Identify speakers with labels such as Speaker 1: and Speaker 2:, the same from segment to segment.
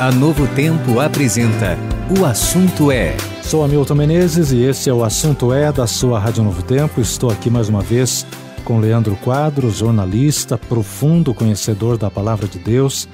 Speaker 1: A Novo Tempo apresenta O Assunto É. Sou Hamilton Menezes e esse é o Assunto É da sua Rádio Novo Tempo. Estou aqui mais uma vez com Leandro Quadros, jornalista, profundo conhecedor da palavra de Deus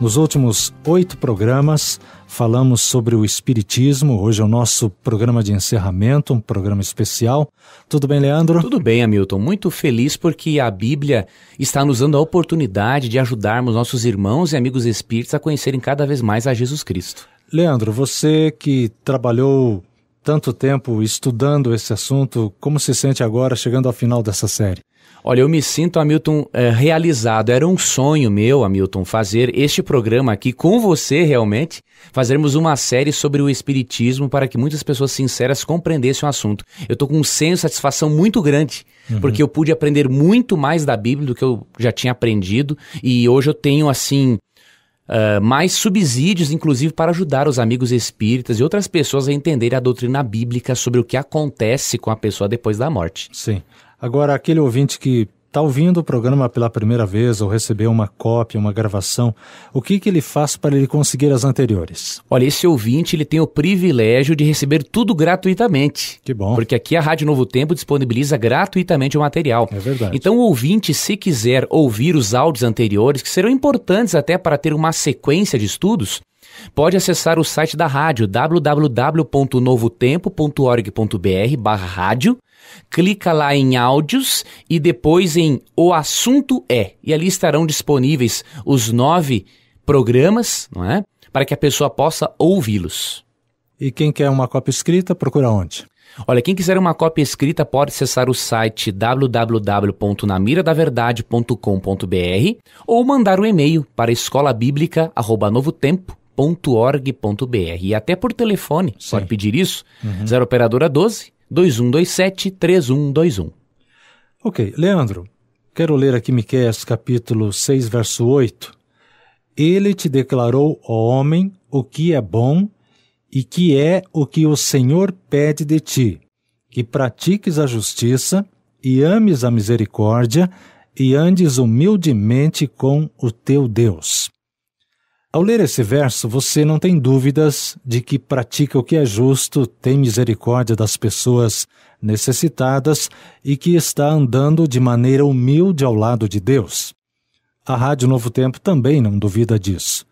Speaker 1: nos últimos oito programas, falamos sobre o Espiritismo. Hoje é o nosso
Speaker 2: programa de encerramento, um programa especial. Tudo bem, Leandro? Tudo bem, Hamilton. Muito feliz porque a Bíblia está nos dando a oportunidade de ajudarmos nossos irmãos e amigos espíritos a conhecerem cada vez mais a Jesus Cristo.
Speaker 1: Leandro, você que trabalhou tanto tempo estudando esse assunto, como se sente agora chegando ao final dessa série?
Speaker 2: Olha, eu me sinto, Hamilton, é, realizado. Era um sonho meu, Hamilton, fazer este programa aqui com você realmente. Fazermos uma série sobre o Espiritismo para que muitas pessoas sinceras compreendessem o assunto. Eu estou com um senso de satisfação muito grande, uhum. porque eu pude aprender muito mais da Bíblia do que eu já tinha aprendido. E hoje eu tenho, assim, Uh, mais subsídios, inclusive para ajudar os amigos espíritas e outras pessoas a entenderem a doutrina bíblica sobre o que acontece com a pessoa depois da morte. Sim. Agora, aquele ouvinte
Speaker 1: que está ouvindo o programa pela primeira vez ou recebeu uma cópia, uma gravação, o que, que ele faz para ele conseguir as anteriores?
Speaker 2: Olha, esse ouvinte ele tem o privilégio de receber tudo gratuitamente. Que bom. Porque aqui a Rádio Novo Tempo disponibiliza gratuitamente o material. É verdade. Então o ouvinte, se quiser ouvir os áudios anteriores, que serão importantes até para ter uma sequência de estudos, pode acessar o site da rádio www.novotempo.org.br barra rádio Clica lá em áudios e depois em O Assunto É. E ali estarão disponíveis os nove programas, não é? Para que a pessoa possa ouvi-los. E quem quer uma cópia escrita, procura onde? Olha, quem quiser uma cópia escrita pode acessar o site www.namiradaverdade.com.br ou mandar um e-mail para escolabiblica.novotempo.org.br e até por telefone, Sim. pode pedir isso, uhum. 0 operadora 12 2127 3121. Ok, Leandro,
Speaker 1: quero ler aqui Miqueias capítulo 6, verso 8. Ele te declarou, ó homem, o que é bom e que é o que o Senhor pede de ti, que pratiques a justiça e ames a misericórdia e andes humildemente com o teu Deus. Ao ler esse verso, você não tem dúvidas de que pratica o que é justo, tem misericórdia das pessoas necessitadas e que está andando de maneira humilde ao lado de Deus. A Rádio Novo Tempo também não duvida disso.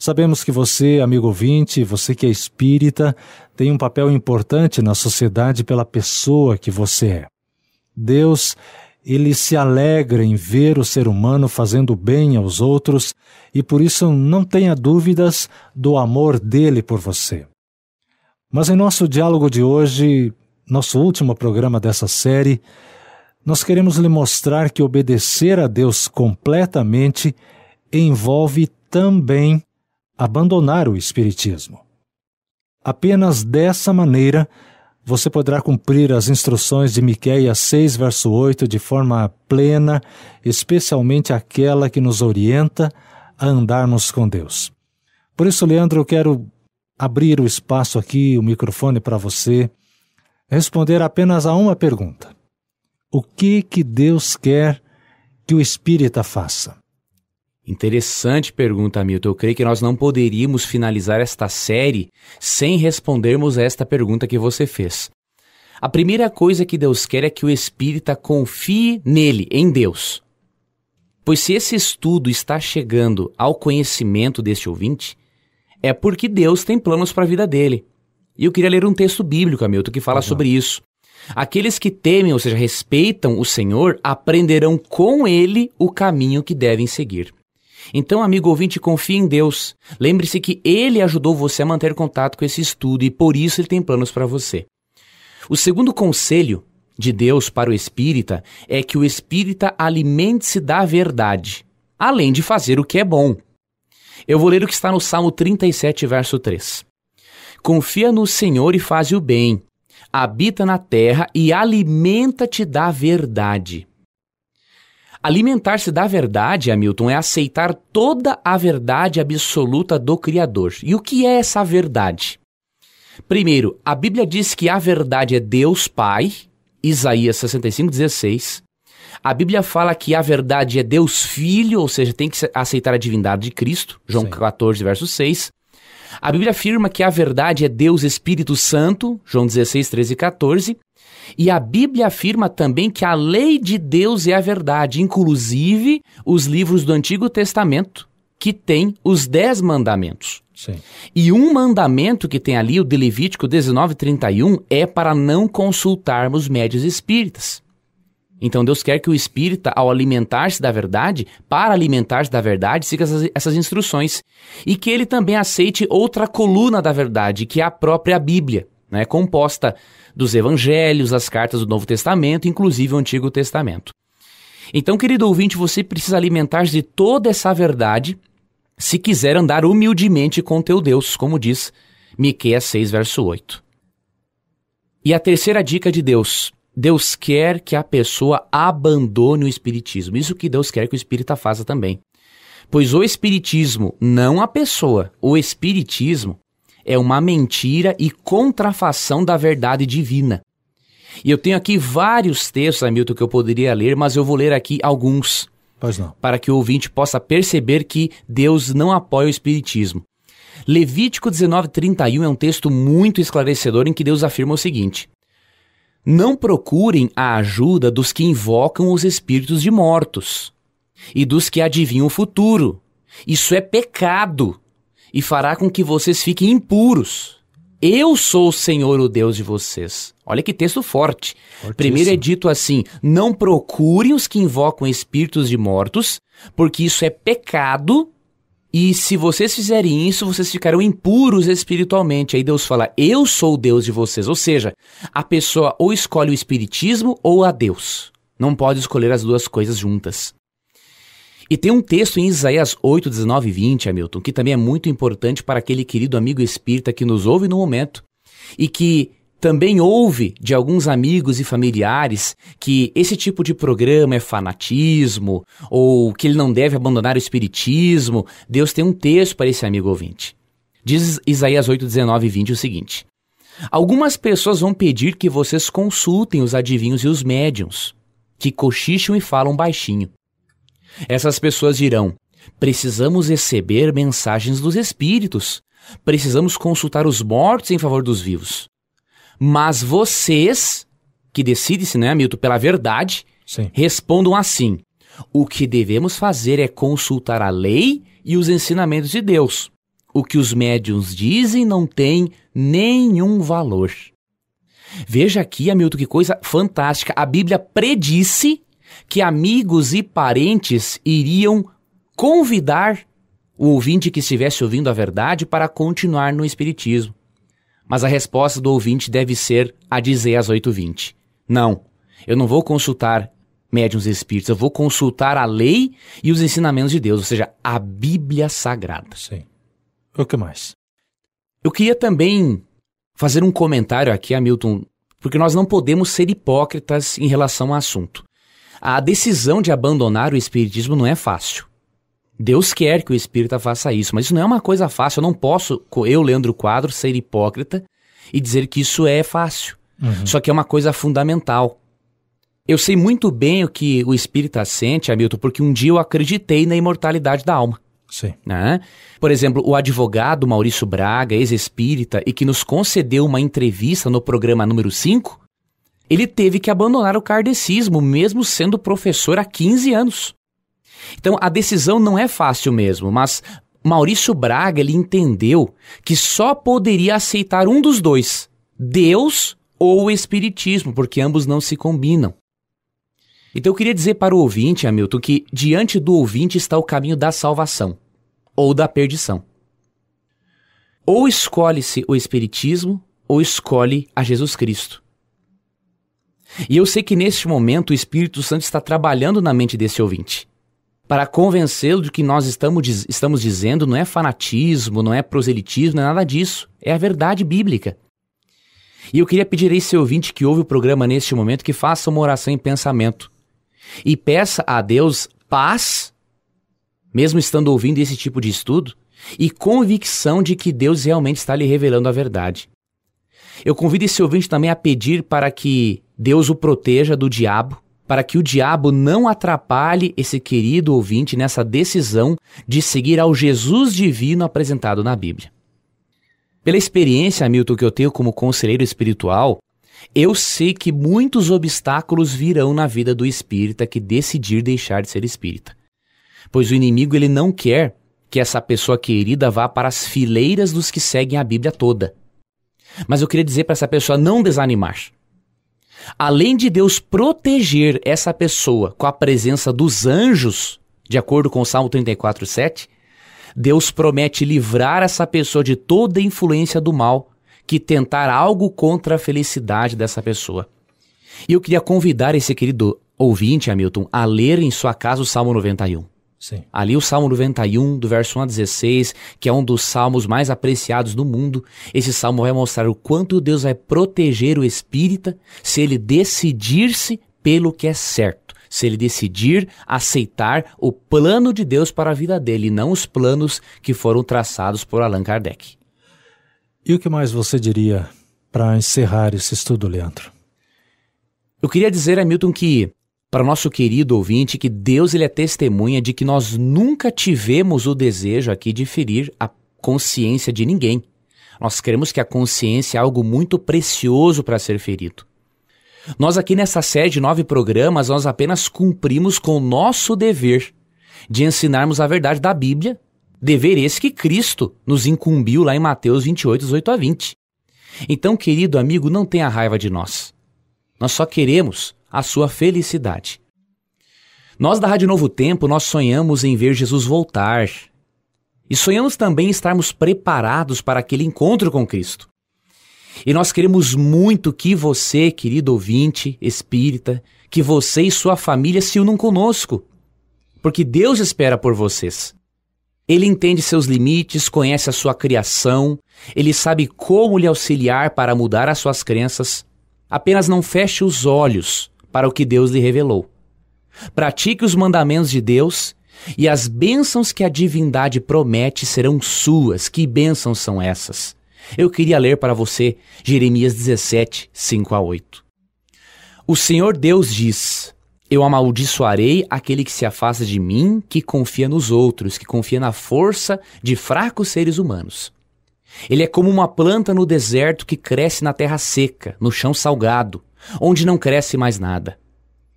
Speaker 1: Sabemos que você, amigo ouvinte, você que é espírita, tem um papel importante na sociedade pela pessoa que você é. Deus ele se alegra em ver o ser humano fazendo bem aos outros e por isso não tenha dúvidas do amor dele por você. Mas em nosso diálogo de hoje, nosso último programa dessa série, nós queremos lhe mostrar que obedecer a Deus completamente envolve também abandonar o Espiritismo. Apenas dessa maneira você poderá cumprir as instruções de Miqueias 6, verso 8 de forma plena, especialmente aquela que nos orienta a andarmos com Deus. Por isso, Leandro, eu quero abrir o espaço aqui, o microfone para você, responder apenas a uma pergunta. O que que Deus quer que o espírita faça?
Speaker 2: Interessante pergunta, Milton. Eu creio que nós não poderíamos finalizar esta série sem respondermos a esta pergunta que você fez. A primeira coisa que Deus quer é que o espírita confie nele, em Deus. Pois se esse estudo está chegando ao conhecimento deste ouvinte, é porque Deus tem planos para a vida dele. E eu queria ler um texto bíblico, Hamilton, que fala tá sobre isso. Aqueles que temem, ou seja, respeitam o Senhor, aprenderão com ele o caminho que devem seguir. Então, amigo ouvinte, confie em Deus. Lembre-se que Ele ajudou você a manter contato com esse estudo e por isso Ele tem planos para você. O segundo conselho de Deus para o espírita é que o espírita alimente-se da verdade, além de fazer o que é bom. Eu vou ler o que está no Salmo 37, verso 3. Confia no Senhor e faz o bem. Habita na terra e alimenta-te da verdade. Alimentar-se da verdade, Hamilton, é aceitar toda a verdade absoluta do Criador. E o que é essa verdade? Primeiro, a Bíblia diz que a verdade é Deus Pai, Isaías 65, 16. A Bíblia fala que a verdade é Deus Filho, ou seja, tem que aceitar a divindade de Cristo, João Sim. 14, verso 6. A Bíblia afirma que a verdade é Deus Espírito Santo, João 16, 13 e 14. E a Bíblia afirma também que a lei de Deus é a verdade, inclusive os livros do Antigo Testamento, que tem os dez mandamentos. Sim. E um mandamento que tem ali, o de Levítico 19,31, é para não consultarmos médios espíritas. Então Deus quer que o espírita, ao alimentar-se da verdade, para alimentar-se da verdade, siga essas, essas, instruções. E que ele também aceite outra coluna da verdade, que é a própria Bíblia né, composta dos evangelhos, as cartas do Novo Testamento, inclusive o Antigo Testamento. Então, querido ouvinte, você precisa alimentar-se de toda essa verdade se quiser andar humildemente com teu Deus, como diz Miqueias 6, verso 8. E a terceira dica de Deus, Deus quer que a pessoa abandone o espiritismo. Isso que Deus quer que o espírita faça também. Pois o espiritismo, não a pessoa, o espiritismo é uma mentira e contrafação da verdade divina. E eu tenho aqui vários textos, Hamilton, que eu poderia ler, mas eu vou ler aqui alguns. Pois não. Para que o ouvinte possa perceber que Deus não apoia o Espiritismo. Levítico 19,31 é um texto muito esclarecedor em que Deus afirma o seguinte: Não procurem a ajuda dos que invocam os espíritos de mortos e dos que adivinham o futuro. Isso é pecado e fará com que vocês fiquem impuros. Eu sou o Senhor, o Deus de vocês. Olha que texto forte. Fortíssimo. Primeiro é dito assim: não procurem os que invocam espíritos de mortos, porque isso é pecado. E se vocês fizerem isso, vocês ficarão impuros espiritualmente. Aí Deus fala: Eu sou o Deus de vocês. Ou seja, a pessoa ou escolhe o espiritismo ou a Deus. Não pode escolher as duas coisas juntas. E tem um texto em Isaías 8, 19 e 20, Hamilton, que também é muito importante para aquele querido amigo espírita que nos ouve no momento e que também ouve de alguns amigos e familiares que esse tipo de programa é fanatismo ou que ele não deve abandonar o espiritismo. Deus tem um texto para esse amigo ouvinte. Diz Isaías 8, 19 e 20 o seguinte: Algumas pessoas vão pedir que vocês consultem os adivinhos e os médiums, que cochicham e falam baixinho. Essas pessoas dirão: precisamos receber mensagens dos espíritos, precisamos consultar os mortos em favor dos vivos. Mas vocês, que decidem-se, né, Milton, pela verdade, Sim. respondam assim: o que devemos fazer é consultar a lei e os ensinamentos de Deus. O que os médiums dizem não tem nenhum valor. Veja aqui, Hamilton, que coisa fantástica. A Bíblia predisse que amigos e parentes iriam convidar o ouvinte que estivesse ouvindo a verdade para continuar no Espiritismo. Mas a resposta do ouvinte deve ser a dizer às 8h20. Não, eu não vou consultar médiums espíritos, eu vou consultar a lei e os ensinamentos de Deus, ou seja, a Bíblia Sagrada. Sim. O que mais? Eu queria também fazer um comentário aqui, Hamilton, porque nós não podemos ser hipócritas em relação ao assunto. A decisão de abandonar o espiritismo não é fácil. Deus quer que o espírita faça isso, mas isso não é uma coisa fácil. Eu não posso, eu, Leandro Quadro, ser hipócrita e dizer que isso é fácil. Uhum. Só que é uma coisa fundamental. Eu sei muito bem o que o espírita sente, Hamilton, porque um dia eu acreditei na imortalidade da alma. Sim. Né? Por exemplo, o advogado Maurício Braga, ex-espírita, e que nos concedeu uma entrevista no programa número 5, ele teve que abandonar o cardecismo mesmo sendo professor há 15 anos. Então a decisão não é fácil mesmo, mas Maurício Braga ele entendeu que só poderia aceitar um dos dois, Deus ou o Espiritismo, porque ambos não se combinam. Então eu queria dizer para o ouvinte, Hamilton, que diante do ouvinte está o caminho da salvação ou da perdição. Ou escolhe-se o Espiritismo ou escolhe a Jesus Cristo. E eu sei que neste momento o Espírito Santo está trabalhando na mente desse ouvinte para convencê-lo de que nós estamos, estamos dizendo não é fanatismo, não é proselitismo, não é nada disso. É a verdade bíblica. E eu queria pedir a esse ouvinte que ouve o programa neste momento que faça uma oração em pensamento e peça a Deus paz, mesmo estando ouvindo esse tipo de estudo, e convicção de que Deus realmente está lhe revelando a verdade. Eu convido esse ouvinte também a pedir para que Deus o proteja do diabo, para que o diabo não atrapalhe esse querido ouvinte nessa decisão de seguir ao Jesus divino apresentado na Bíblia. Pela experiência, Milton, que eu tenho como conselheiro espiritual, eu sei que muitos obstáculos virão na vida do espírita que decidir deixar de ser espírita. Pois o inimigo ele não quer que essa pessoa querida vá para as fileiras dos que seguem a Bíblia toda. Mas eu queria dizer para essa pessoa não desanimar além de Deus proteger essa pessoa com a presença dos anjos, de acordo com o Salmo 34:7, Deus promete livrar essa pessoa de toda influência do mal que tentar algo contra a felicidade dessa pessoa. E eu queria convidar esse querido ouvinte, Hamilton, a ler em sua casa o Salmo 91. Sim. Ali o Salmo 91, do verso 1 a 16, que é um dos salmos mais apreciados do mundo, esse salmo vai mostrar o quanto Deus vai proteger o espírita se ele decidir-se pelo que é certo. Se ele decidir aceitar o plano de Deus para a vida dele, não os planos que foram traçados por Allan Kardec.
Speaker 1: E o que mais você diria para encerrar esse
Speaker 2: estudo, Leandro? Eu queria dizer a Milton que para o nosso querido ouvinte que Deus ele é testemunha de que nós nunca tivemos o desejo aqui de ferir a consciência de ninguém. Nós cremos que a consciência é algo muito precioso para ser ferido. Nós aqui nessa série de nove programas, nós apenas cumprimos com o nosso dever de ensinarmos a verdade da Bíblia, dever esse que Cristo nos incumbiu lá em Mateus 28, 18 a 20. Então, querido amigo, não tenha raiva de nós. Nós só queremos a sua felicidade. Nós da Rádio Novo Tempo, nós sonhamos em ver Jesus voltar. E sonhamos também estarmos preparados para aquele encontro com Cristo. E nós queremos muito que você, querido ouvinte, espírita, que você e sua família se unam conosco. Porque Deus espera por vocês. Ele entende seus limites, conhece a sua criação, ele sabe como lhe auxiliar para mudar as suas crenças. Apenas não feche os olhos para o que Deus lhe revelou. Pratique os mandamentos de Deus e as bênçãos que a divindade promete serão suas. Que bênçãos são essas? Eu queria ler para você Jeremias 17, 5 a 8. O Senhor Deus diz: Eu amaldiçoarei aquele que se afasta de mim, que confia nos outros, que confia na força de fracos seres humanos. Ele é como uma planta no deserto que cresce na terra seca, no chão salgado, onde não cresce mais nada.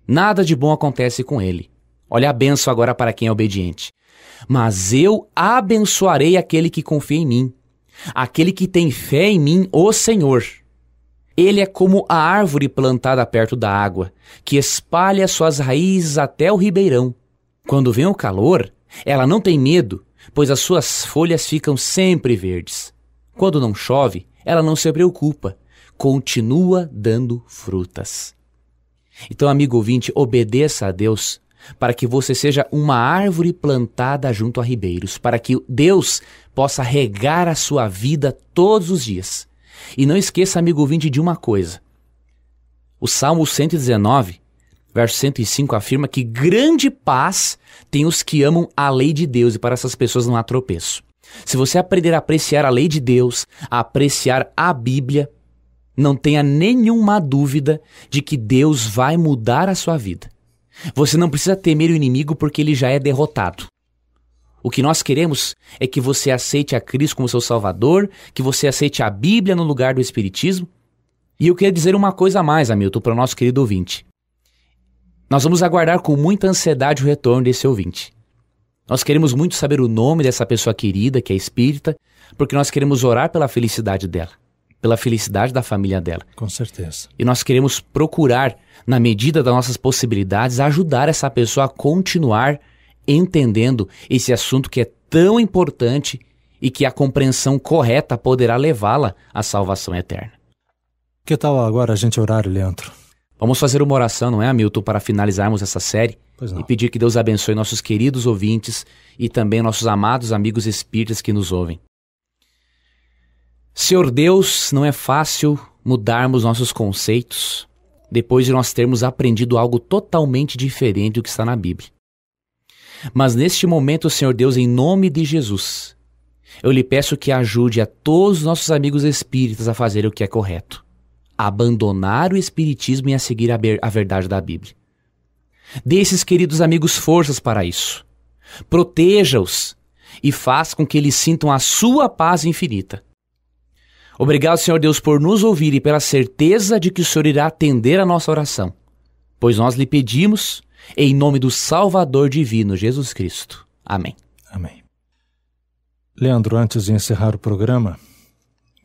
Speaker 2: Nada de bom acontece com ele. Olha a benção agora para quem é obediente. Mas eu abençoarei aquele que confia em mim. Aquele que tem fé em mim, o Senhor. Ele é como a árvore plantada perto da água, que espalha suas raízes até o ribeirão. Quando vem o calor, ela não tem medo, pois as suas folhas ficam sempre verdes. Quando não chove, ela não se preocupa, continua dando frutas. Então, amigo ouvinte, obedeça a Deus para que você seja uma árvore plantada junto a ribeiros, para que Deus possa regar a sua vida todos os dias. E não esqueça, amigo ouvinte, de uma coisa. O Salmo 119, verso 105 afirma que grande paz tem os que amam a lei de Deus e para essas pessoas não há tropeço. Se você aprender a apreciar a lei de Deus, a apreciar a Bíblia, não tenha nenhuma dúvida de que Deus vai mudar a sua vida. Você não precisa temer o inimigo porque ele já é derrotado. O que nós queremos é que você aceite a Cristo como seu Salvador, que você aceite a Bíblia no lugar do Espiritismo. E eu queria dizer uma coisa a mais, Hamilton, para o nosso querido ouvinte. Nós vamos aguardar com muita ansiedade o retorno desse ouvinte. Nós queremos muito saber o nome dessa pessoa querida, que é espírita, porque nós queremos orar pela felicidade dela, pela felicidade da família dela. Com
Speaker 1: certeza.
Speaker 2: E nós queremos procurar, na medida das nossas possibilidades, ajudar essa pessoa a continuar entendendo esse assunto que é tão importante e que a compreensão correta poderá levá-la à salvação eterna. Que tal agora a gente orar, Leandro? Vamos fazer uma oração, não é, Hamilton, para finalizarmos essa série? e pedir que Deus abençoe nossos queridos ouvintes e também nossos amados amigos espíritas que nos ouvem. Senhor Deus, não é fácil mudarmos nossos conceitos depois de nós termos aprendido algo totalmente diferente do que está na Bíblia. Mas neste momento, Senhor Deus, em nome de Jesus, eu lhe peço que ajude a todos os nossos amigos espíritas a fazer o que é correto, a abandonar o espiritismo e a seguir a verdade da Bíblia. Dê esses queridos amigos forças para isso. Proteja-os e faz com que eles sintam a sua paz infinita. Obrigado, Senhor Deus, por nos ouvir e pela certeza de que o Senhor irá atender a nossa oração, pois nós lhe pedimos em nome do Salvador divino Jesus Cristo. Amém. Amém.
Speaker 1: Leandro, antes de encerrar o programa,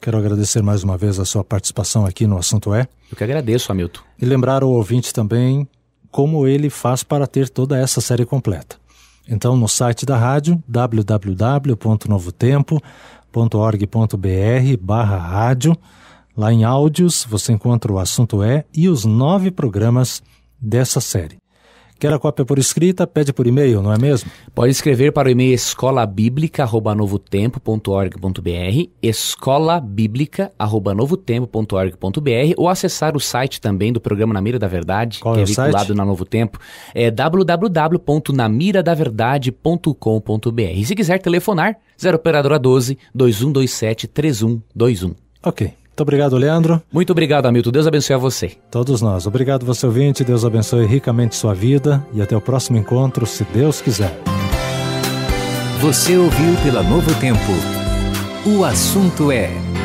Speaker 1: Quero agradecer mais uma vez a sua participação aqui no Assunto É.
Speaker 2: Eu que agradeço, Hamilton.
Speaker 1: E lembrar o ouvinte também como ele faz para ter toda essa série completa. Então, no site da rádio, www.novotempo.org.br barra rádio, lá em áudios você encontra o assunto é e os nove programas dessa série. Quer a cópia por escrita?
Speaker 2: Pede por e-mail, não é mesmo? Pode escrever para o e-mail escolabiblica.novotempo.org.br, escolabiblica.novotempo.org.br ou acessar o site também do programa Na Mira da Verdade, Qual que é, é vinculado site? na Novo Tempo, é www.namiradaverdade.com.br. se quiser telefonar, 0 operadora 12 2127 3121. Ok. Muito obrigado, Leandro. Muito obrigado, Hamilton. Deus abençoe a você.
Speaker 1: Todos nós. Obrigado, você ouvinte. Deus abençoe ricamente sua vida e até o próximo encontro, se Deus quiser. Você ouviu pela Novo Tempo. O assunto é.